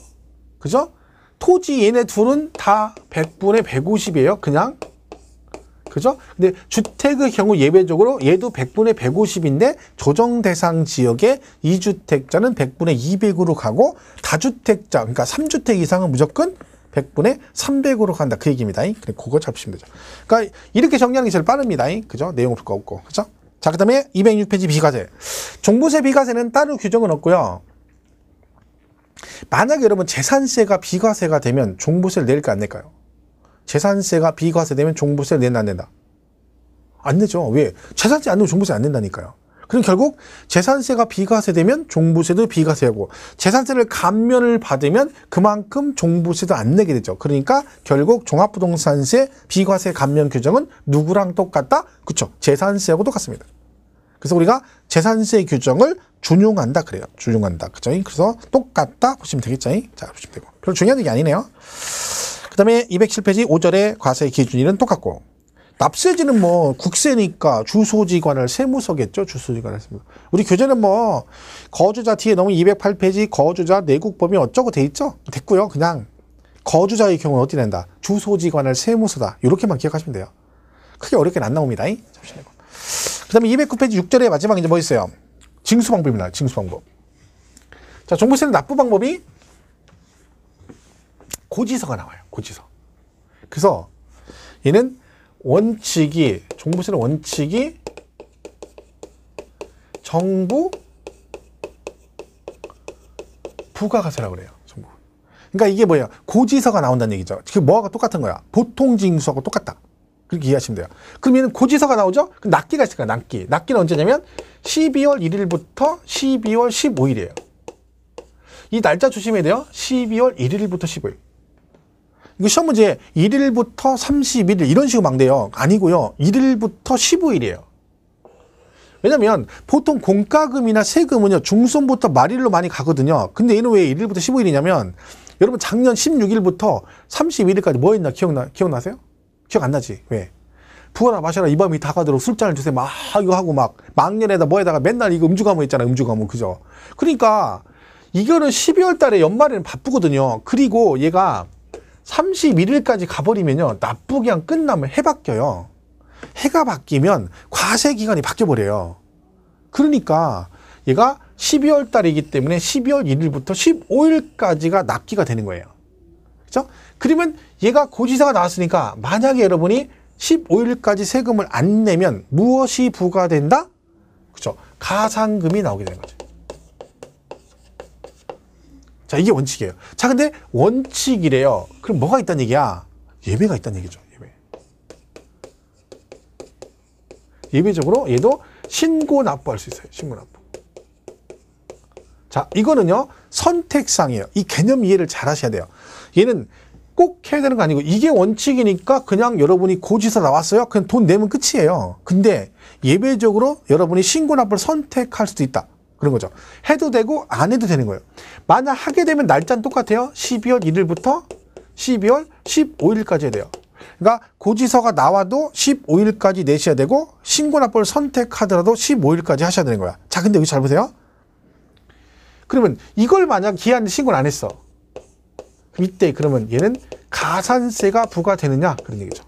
그죠? 토지 얘네 둘은 다 100분의 150이에요. 그냥. 그죠? 근데 주택의 경우 예배적으로 얘도 100분의 150인데 조정 대상 지역에 2주택자는 100분의 200으로 가고 다주택자 그러니까 3주택 이상은 무조건 100분의 300으로 간다. 그 얘기입니다. 그래, 그거 잡으시면 되죠. 그러니까 이렇게 정리하는 게 제일 빠릅니다. 그죠? 내용 볼거 없고. 그죠? 자, 그 다음에 206페이지 비과세. 종부세 비과세는 따로 규정은 없고요. 만약에 여러분 재산세가 비과세가 되면 종부세를 낼까 안 낼까요? 재산세가 비과세 되면 종부세를 낸다 안 낸다? 안 내죠. 왜? 재산세 안 내면 종부세 안 낸다니까요. 그럼 결국 재산세가 비과세되면 종부세도 비과세하고 재산세를 감면을 받으면 그만큼 종부세도 안 내게 되죠. 그러니까 결국 종합부동산세 비과세 감면 규정은 누구랑 똑같다? 그쵸. 재산세하고 똑같습니다. 그래서 우리가 재산세 규정을 준용한다 그래요. 준용한다. 그죠? 그래서 똑같다 보시면 되겠죠. 자, 보시면 되고. 별로 중요한 얘기 아니네요. 그 다음에 207페이지 5절의 과세 기준일은 똑같고 납세지는 뭐 국세니까 주소지관을 세무서겠죠. 주소지관을 세무. 우리 교재는 뭐 거주자 뒤에 너무 208페이지 거주자 내국범위 어쩌고 돼 있죠. 됐고요. 그냥 거주자의 경우는 어떻게된다주소지관을 세무서다. 이렇게만 기억하시면 돼요. 크게 어렵게는 안 나옵니다. 잠시만요. 그 다음에 209페이지 6절에 마지막 이제 뭐 있어요? 징수 방법입니다. 징수 방법. 자, 종부세는 납부 방법이 고지서가 나와요. 고지서. 그래서 얘는 원칙이 종부세는 원칙이 정부 부가가세라고 그래요. 정부. 그러니까 이게 뭐예요? 고지서가 나온다는 얘기죠. 그 뭐하고 똑같은 거야. 보통 징수하고 똑같다. 그렇게 이해하시면 돼요. 그러면 고지서가 나오죠? 그 납기가 있을 거야, 납기. 납기는 언제냐면 12월 1일부터 12월 15일이에요. 이 날짜 조심해야 돼요. 12월 1일부터 15일. 이거 시험 문제 1일부터 31일 이런 식으로 막대요. 아니고요. 1일부터 15일이에요. 왜냐면 보통 공과금이나 세금은요. 중순부터 말일로 많이 가거든요. 근데 얘는 왜 1일부터 15일이냐면 여러분 작년 16일부터 31일까지 뭐 했나 기억나, 기억나세요? 기억 안 나지? 왜? 부어라 마셔라 이 밤이 다가도록 술잔을 주세요 막 이거 하고 막 막년에다 뭐에다가 맨날 이거 음주 가무 있잖아 음주 가무 그죠 그러니까 이거는 12월 달에 연말에는 바쁘거든요 그리고 얘가 31일까지 가버리면요. 납부기간 끝나면 해 바뀌어요. 해가 바뀌면 과세기간이 바뀌어버려요. 그러니까 얘가 12월 달이기 때문에 12월 1일부터 15일까지가 납기가 되는 거예요. 그죠? 그러면 얘가 고지서가 나왔으니까 만약에 여러분이 15일까지 세금을 안 내면 무엇이 부과된다? 그죠? 가상금이 나오게 되는 거죠. 자, 이게 원칙이에요. 자, 근데 원칙이래요. 그럼 뭐가 있다는 얘기야? 예배가 있다는 얘기죠. 예배. 예배적으로 얘도 신고 납부할 수 있어요. 신고 납부. 자, 이거는요. 선택상이에요. 이 개념 이해를 잘 하셔야 돼요. 얘는 꼭 해야 되는 거 아니고 이게 원칙이니까 그냥 여러분이 고지서 나왔어요. 그냥 돈 내면 끝이에요. 근데 예배적으로 여러분이 신고 납부를 선택할 수도 있다. 그런 거죠. 해도 되고 안 해도 되는 거예요. 만약 하게 되면 날짜는 똑같아요. 12월 1일부터 12월 15일까지 해야 돼요. 그러니까 고지서가 나와도 15일까지 내셔야 되고 신고 납부를 선택하더라도 15일까지 하셔야 되는 거야. 자, 근데 여기 잘 보세요. 그러면 이걸 만약 기한에 신고를 안 했어. 이때 그러면 얘는 가산세가 부과되느냐 그런 얘기죠.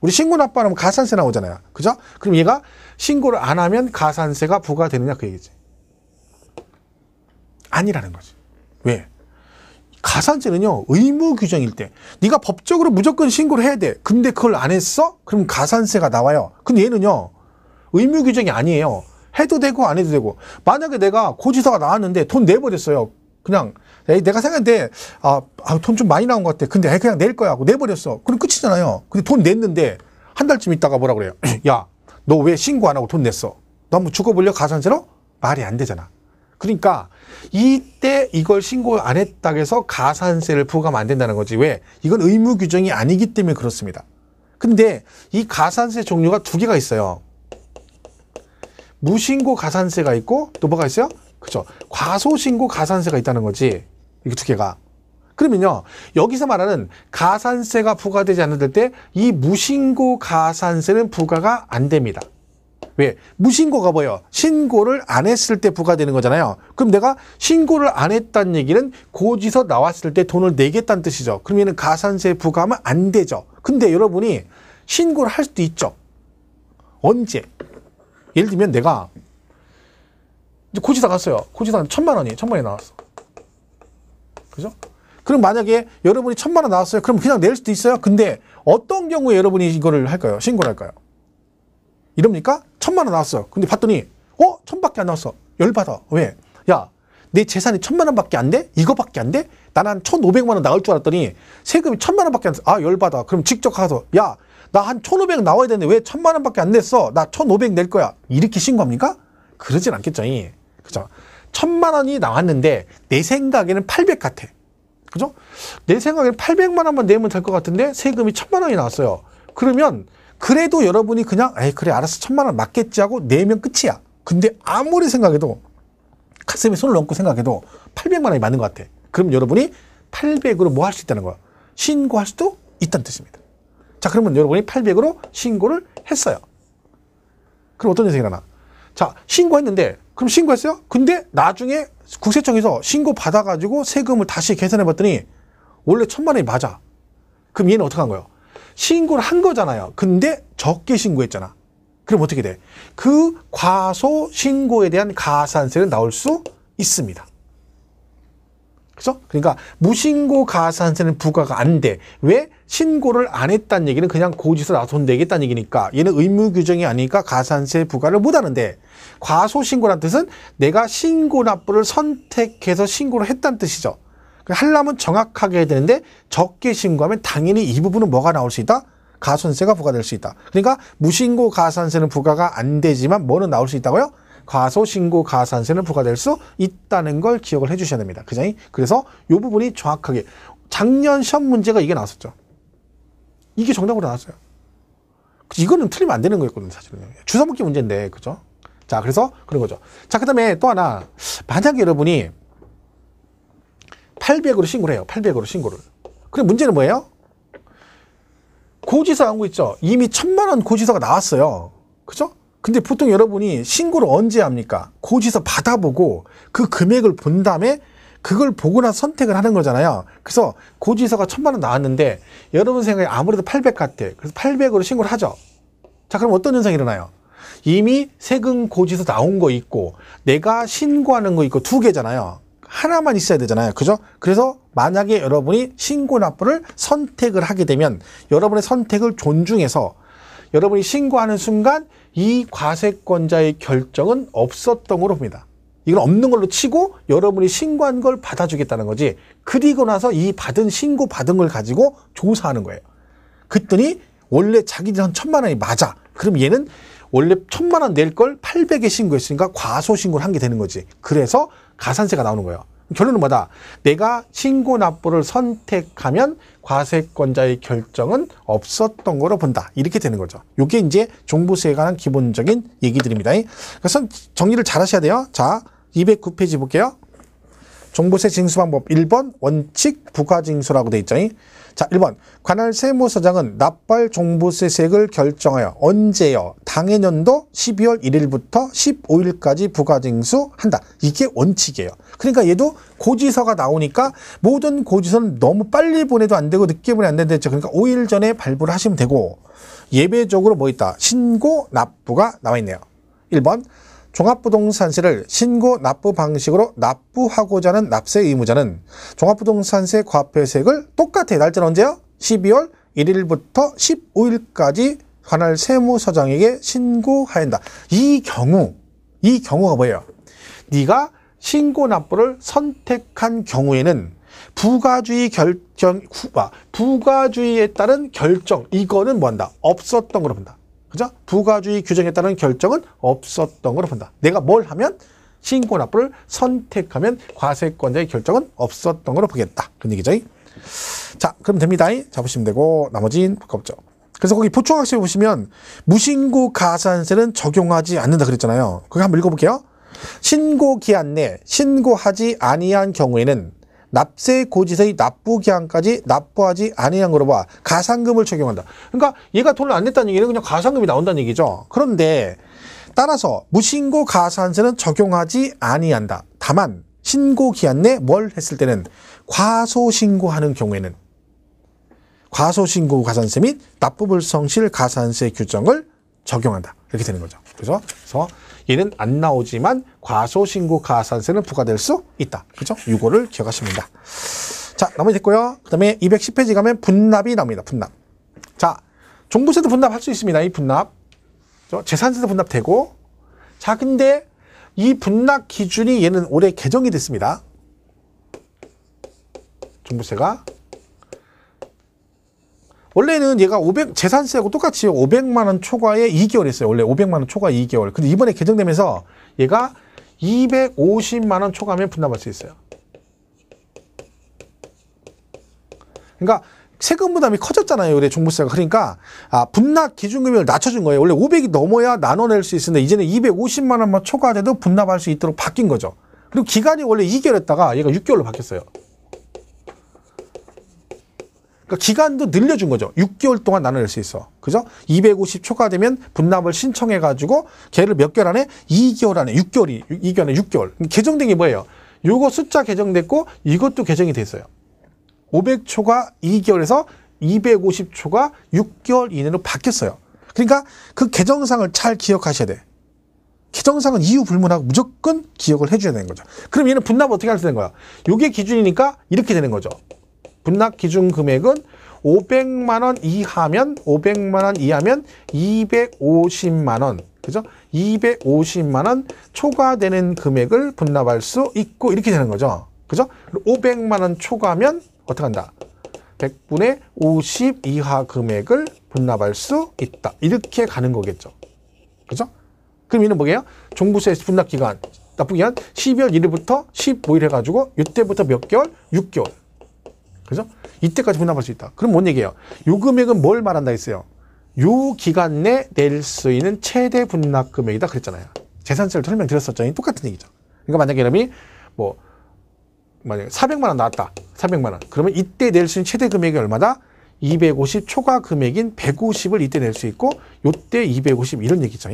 우리 신고 납부하면 가산세 나오잖아요. 그죠? 그럼 얘가 신고를 안 하면 가산세가 부과되느냐 그 얘기지. 아니라는 거지. 왜? 가산세는요 의무 규정일 때 네가 법적으로 무조건 신고를 해야 돼 근데 그걸 안 했어? 그럼 가산세가 나와요 근데 얘는요 의무 규정이 아니에요 해도 되고 안 해도 되고 만약에 내가 고지서가 나왔는데 돈 내버렸어요 그냥 내가 생각했는데 아, 아돈 좀 많이 나온 것 같아 근데 그냥 낼 거야 하고 내버렸어 그럼 끝이잖아요 근데 돈 냈는데 한 달쯤 있다가 뭐라 그래요 야 너 왜 신고 안 하고 돈 냈어 너 한번 죽어볼려 가산세로? 말이 안 되잖아 그러니까 이때 이걸 신고안 했다고 해서 가산세를 부과하면 안 된다는 거지. 왜? 이건 의무 규정이 아니기 때문에 그렇습니다. 근데 이 가산세 종류가 두 개가 있어요. 무신고 가산세가 있고 또 뭐가 있어요? 그죠. 과소신고 가산세가 있다는 거지. 이게 두 개가. 그러면요. 여기서 말하는 가산세가 부과되지 않을 때이 무신고 가산세는 부과가 안 됩니다. 왜? 무신고가 뭐예요? 신고를 안 했을 때 부과되는 거잖아요. 그럼 내가 신고를 안 했다는 얘기는 고지서 나왔을 때 돈을 내겠다는 뜻이죠. 그러면 가산세 부과하면 안 되죠. 근데 여러분이 신고를 할 수도 있죠. 언제? 예를 들면 내가 이제 고지서 갔어요. 고지서는 천만 원이에요. 천만 원이 나왔어. 그죠? 그럼 만약에 여러분이 천만 원 나왔어요. 그럼 그냥 낼 수도 있어요. 근데 어떤 경우에 여러분이 이거를 할까요? 신고를 할까요? 이럽니까 천만 원 나왔어. 근데 봤더니 어? 천밖에 안 나왔어. 열받아. 왜? 야, 내 재산이 천만 원밖에 안 돼? 이거밖에 안 돼? 난한 천오백만 원 나올 줄 알았더니 세금이 천만 원밖에 안 돼. 아, 열받아. 그럼 직접 가서 야, 나 한 천오백 나와야 되는데 왜 천만 원밖에 안 냈어? 나 천오백 낼 거야. 이렇게 신고합니까? 그러진 않겠죠. 이. 그죠? 천만 원이 나왔는데 내 생각에는 팔백 같아. 그죠? 내 생각에는 팔백만 원만 내면 될 것 같은데 세금이 천만 원이 나왔어요. 그러면 그래도 여러분이 그냥 에이 그래 알아서 천만 원 맞겠지 하고 내면 끝이야. 근데 아무리 생각해도 가슴에 손을 얹고 생각해도 800만 원이 맞는 것 같아. 그럼 여러분이 800으로 뭐 할 수 있다는 거야? 신고할 수도 있다는 뜻입니다. 자 그러면 여러분이 800으로 신고를 했어요. 그럼 어떤 현상이 일어나? 자 신고했는데 그럼 신고했어요? 근데 나중에 국세청에서 신고 받아가지고 세금을 다시 계산해 봤더니 원래 천만 원이 맞아. 그럼 얘는 어떻게 한 거예요? 신고를 한 거잖아요. 근데 적게 신고했잖아. 그럼 어떻게 돼? 그 과소 신고에 대한 가산세는 나올 수 있습니다. 그죠? 그러니까 무신고 가산세는 부과가 안 돼. 왜? 신고를 안 했다는 얘기는 그냥 고지서 나손 내겠다는 얘기니까 얘는 의무 규정이 아니니까 가산세 부과를 못 하는데 과소 신고란 뜻은 내가 신고 납부를 선택해서 신고를 했다는 뜻이죠. 할라면 그 정확하게 해야 되는데 적게 신고하면 당연히 이 부분은 뭐가 나올 수 있다? 가산세가 부과될 수 있다. 그러니까 무신고 가산세는 부과가 안 되지만 뭐는 나올 수 있다고요? 과소신고 가산세는 부과될 수 있다는 걸 기억을 해주셔야 됩니다. 그장이 그래서 이 부분이 정확하게 작년 시험 문제가 이게 나왔었죠. 이게 정답으로 나왔어요. 이거는 틀리면 안 되는 거였거든요, 사실은. 주사먹기 문제인데, 그죠? 자, 그래서 그런 거죠. 자, 그 다음에 또 하나. 만약에 여러분이 800으로 신고를 해요. 800으로 신고를. 근데 문제는 뭐예요? 고지서 안온거 있죠? 이미 천만 원 고지서가 나왔어요. 그죠? 근데 보통 여러분이 신고를 언제 합니까? 고지서 받아보고 그 금액을 본 다음에 그걸 보고 나 선택을 하는 거잖아요. 그래서 고지서가 천만 원 나왔는데 여러분 생각에 아무래도 800 같아. 그래서 800으로 신고를 하죠. 자, 그럼 어떤 현상이 일어나요? 이미 세금 고지서 나온 거 있고 내가 신고하는 거 있고 두 개잖아요. 하나만 있어야 되잖아요. 그죠? 그래서 만약에 여러분이 신고 납부를 선택을 하게 되면 여러분의 선택을 존중해서 여러분이 신고하는 순간 이 과세권자의 결정은 없었던 걸로 봅니다. 이건 없는 걸로 치고 여러분이 신고한 걸 받아주겠다는 거지. 그리고 나서 이 받은 신고 받은 걸 가지고 조사하는 거예요. 그랬더니 원래 자기들 한 천만 원이 맞아. 그럼 얘는 원래 천만 원 낼 걸 800에 신고했으니까 과소 신고를 한 게 되는 거지. 그래서 가산세가 나오는 거예요. 결론은 뭐다? 내가 신고 납부를 선택하면 과세권자의 결정은 없었던 거로 본다. 이렇게 되는 거죠. 이게 이제 종부세에 관한 기본적인 얘기들입니다. 그래서 정리를 잘 하셔야 돼요. 자, 209페이지 볼게요. 종부세 징수방법 1번 원칙 부과징수라고 돼 있죠. 자, 1번. 관할 세무서장은 납발 종부세 세액을 결정하여 언제요? 당해년도 12월 1일부터 15일까지 부과징수 한다. 이게 원칙이에요. 그러니까 얘도 고지서가 나오니까 모든 고지서는 너무 빨리 보내도 안 되고 늦게 보내도 안 되는데 그러니까 5일 전에 발부를 하시면 되고 예외적으로 뭐 있다? 신고 납부가 나와 있네요. 1번. 종합부동산세를 신고 납부 방식으로 납부하고자 하는 납세 의무자는 종합부동산세 과표세액을 똑같아 날짜는 언제요? 12월 1일부터 15일까지 관할 세무서장에게 신고하한다이 경우, 이 경우가 뭐예요? 네가 신고 납부를 선택한 경우에는 부가주의 결정, 아, 부가주의에 따른 결정, 이거는 뭐한다? 없었던 걸로 본다. 그죠? 부가주의 규정에 따른 결정은 없었던 걸로 본다. 내가 뭘 하면 신고 납부를 선택하면 과세권자의 결정은 없었던 걸로 보겠다. 그런 얘기죠. 자, 그럼 됩니다. 잡으시면 되고 나머지는 가깝죠. 그래서 거기 보충학습에 보시면 무신고 가산세는 적용하지 않는다 그랬잖아요. 그거 한번 읽어볼게요. 신고 기한 내 신고하지 아니한 경우에는 납세 고지서의 납부 기한까지 납부하지 아니한 거로 봐 가상금을 적용한다. 그러니까 얘가 돈을 안 냈다는 얘기는 그냥 가상금이 나온다는 얘기죠. 그런데 따라서 무신고 가산세는 적용하지 아니한다. 다만 신고 기한 내 뭘 했을 때는 과소신고하는 경우에는 과소신고 가산세 및 납부불성실 가산세 규정을 적용한다. 이렇게 되는 거죠. 그래서, 그래서 얘는안 나오지만 과소신고 가산세는 부과될 수 있다. 그죠? 이거를 기억하십니다. 자, 나머지 됐고요. 그 다음에 210페이지 가면 분납이 나옵니다. 분납. 자, 종부세도 분납할 수 있습니다. 이 분납. 재산세도 분납되고. 자, 근데 이 분납 기준이 얘는 올해 개정이 됐습니다. 종부세가 원래는 얘가 500 재산세하고 똑같이 500만 원 초과에 2개월 했어요. 원래 500만 원 초과 2개월. 근데 이번에 개정되면서 얘가 250만 원 초과하면 분납할수 있어요. 그러니까 세금 부담이 커졌잖아요. 우리 종부세가. 그러니까 아, 분납 기준금액을 낮춰준 거예요. 원래 500이 넘어야 나눠낼 수 있었는데 이제는 250만 원만 초과돼도 분납할 수 있도록 바뀐 거죠. 그리고 기간이 원래 2개월했다가 얘가 6개월로 바뀌었어요. 그러니까 기간도 늘려준 거죠. 6개월 동안 나눠낼 수 있어. 그죠? 250초가되면 분납을 신청해가지고 걔를 몇 개월 안에 2개월 안에 6개월이 2개월 안에 6개월. 개정된 게 뭐예요? 요거 숫자 개정됐고 이것도 개정이 됐어요. 500초가 2개월에서 250초가 6개월 이내로 바뀌었어요. 그러니까 그 개정상을 잘 기억하셔야 돼. 개정상은 이유 불문하고 무조건 기억을 해줘야 되는 거죠. 그럼 얘는 분납 어떻게 할 수 있는 거야? 요게 기준이니까 이렇게 되는 거죠. 분납 기준 금액은 500만 원 이하면 500만 원 이하면 250만 원 그죠? 250만 원 초과되는 금액을 분납할 수 있고 이렇게 되는 거죠. 그죠? 500만 원 초과면 하 어떻게 한다? 100분의 50 이하 금액을 분납할 수 있다. 이렇게 가는 거겠죠. 그죠? 그럼 이는 뭐예요? 종부세 분납 기간 납부기간 12월 1일부터 15일 해가지고 이때부터 몇 개월? 6개월. 그죠? 이때까지 분담할 수 있다. 그럼 뭔 얘기예요? 요 금액은 뭘 말한다 했어요? 요 기간 내 낼 수 있는 최대 분납 금액이다 그랬잖아요. 재산세를 설명드렸었죠. 똑같은 얘기죠. 그러니까 만약에 여러분이 뭐 만약에 400만 원 나왔다. 400만 원. 그러면 이때 낼 수 있는 최대 금액이 얼마다? 250 초과 금액인 150을 이때 낼 수 있고 요때 250 이런 얘기죠.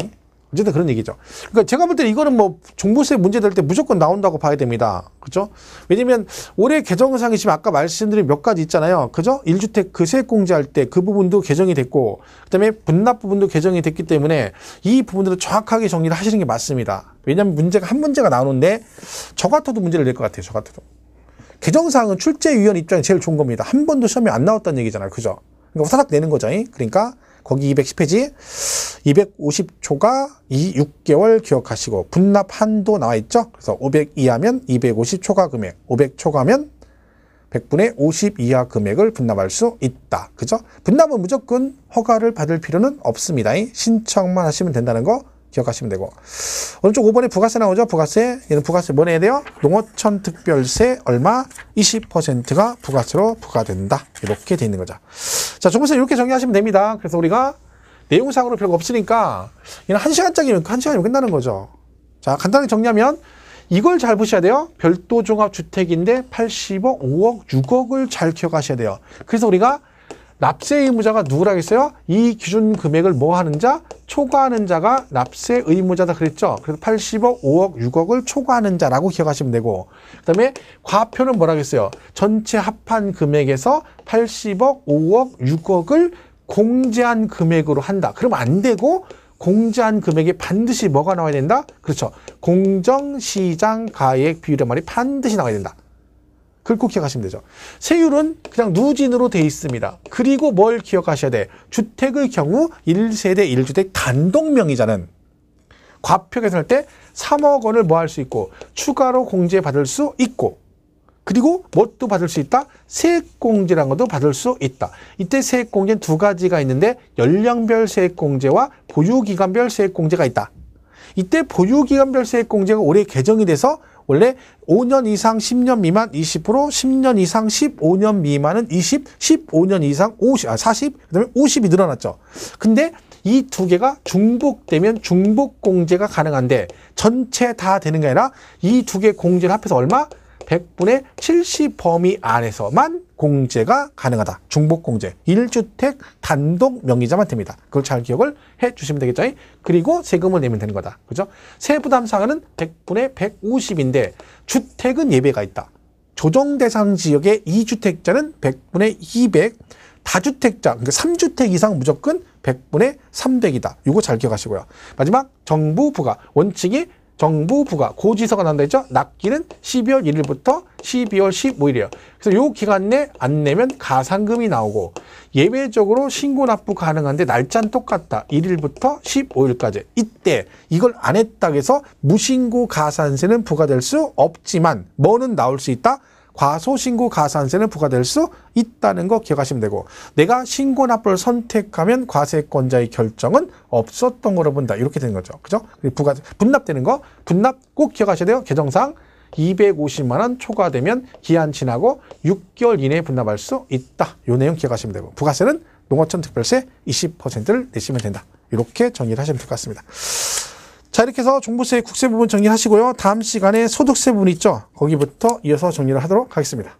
어쨌든 그런 얘기죠. 그러니까 제가 볼 때는 이거는 뭐 종부세 문제 될 때 무조건 나온다고 봐야 됩니다. 그죠? 렇 왜냐면 올해 개정상이 지금 아까 말씀드린 몇 가지 있잖아요. 그죠? 1주택 그세 공제할 때 그 부분도 개정이 됐고, 그 다음에 분납 부분도 개정이 됐기 때문에 이 부분들을 정확하게 정리를 하시는 게 맞습니다. 왜냐면 문제가 한 문제가 나오는데 저 같아도 문제를 낼 것 같아요. 저 같아도. 개정사항은 출제위원 입장이 제일 좋은 겁니다. 한 번도 시험에안 나왔다는 얘기잖아요. 그죠? 그러니까 후다닥 내는 거죠. 그러니까 거기 210페이지 250초가 이 6개월 기억하시고 분납 한도 나와 있죠. 그래서 500 이하면 250초가 금액, 500초가면 100분의 50 이하 금액을 분납할 수 있다. 그죠? 분납은 무조건 허가를 받을 필요는 없습니다. 신청만 하시면 된다는 거 기억하시면 되고 오른쪽 5번에 부가세 나오죠? 부가세 얘는 부가세 뭐 내야 돼요? 농어촌 특별세 얼마? 20%가 부가세로 부과된다. 이렇게 돼 있는 거죠. 자, 조금씩 이렇게 정리하시면 됩니다. 그래서 우리가 내용상으로 별거 없으니까 이건한 시간짜리면 한 시간이면 끝나는 거죠. 자, 간단하게 정리하면 이걸 잘 보셔야 돼요. 별도 종합 주택인데 80억, 5억, 6억을 잘 기억하셔야 돼요. 그래서 우리가 납세 의무자가 누구라고 했어요? 이 기준 금액을 뭐 하는 자? 초과하는 자가 납세 의무자다 그랬죠? 그래서 80억, 5억, 6억을 초과하는 자라고 기억하시면 되고 그 다음에 과표는 뭐라고 했어요? 전체 합한 금액에서 80억, 5억, 6억을 공제한 금액으로 한다. 그럼 안 되고 공제한 금액에 반드시 뭐가 나와야 된다? 그렇죠. 공정시장가액 비율의 말이 반드시 나와야 된다. 긁고 기억하시면 되죠. 세율은 그냥 누진으로 돼 있습니다. 그리고 뭘 기억하셔야 돼? 주택의 경우 1세대 1주택 단독명의자는 과표 계산할 때 3억 원을 뭐 할 수 있고 추가로 공제받을 수 있고 그리고 뭣도 받을 수 있다? 세액공제라는 것도 받을 수 있다. 이때 세액공제는 두 가지가 있는데 연령별 세액공제와 보유기간별 세액공제가 있다. 이때 보유기간별 세액공제가 올해 개정이 돼서 원래 5년 이상 10년 미만 20%, 10년 이상 15년 미만은 20, 15년 이상 50, 아 40, 그다음에 50이 늘어났죠. 근데 이 두 개가 중복되면 중복 공제가 가능한데 전체 다 되는 게 아니라 이 두 개 공제를 합해서 얼마? 100분의 70범위 안에서만 공제가 가능하다. 중복공제. 1주택 단독 명의자만 됩니다. 그걸 잘 기억을 해 주시면 되겠죠. 그리고 세금을 내면 되는 거다. 그죠? 세부담 사항은 100분의 150인데 주택은 예배가 있다. 조정 대상 지역의 2주택자는 100분의 200, 다주택자, 그러니까 3주택 이상 무조건 100분의 300이다. 이거 잘 기억하시고요. 마지막 정부 부가 원칙이 정부 부가 고지서가 난다 했죠? 납기는 12월 1일부터 12월 15일이에요. 그래서 요 기간 내 안 내면 가산금이 나오고 예외적으로 신고 납부 가능한데 날짜는 똑같다. 1일부터 15일까지. 이때 이걸 안 했다고 해서 무신고 가산세는 부과될 수 없지만 뭐는 나올 수 있다? 과소신고 가산세는 부과될 수 있다는 거 기억하시면 되고 내가 신고 납부를 선택하면 과세권자의 결정은 없었던 거로 본다 이렇게 되는 거죠 그죠 부가 분납되는 거 분납 꼭 기억하셔야 돼요 개정상 250만 원 초과되면 기한 지나고 6개월 이내에 분납할 수 있다 요 내용 기억하시면 되고 부가세는 농어촌 특별세 20%를 내시면 된다 이렇게 정리를 하시면 될 것 같습니다 자 이렇게 해서 종부세 국세 부분 정리하시고요. 다음 시간에 소득세 부분 있죠. 거기부터 이어서 정리를 하도록 하겠습니다.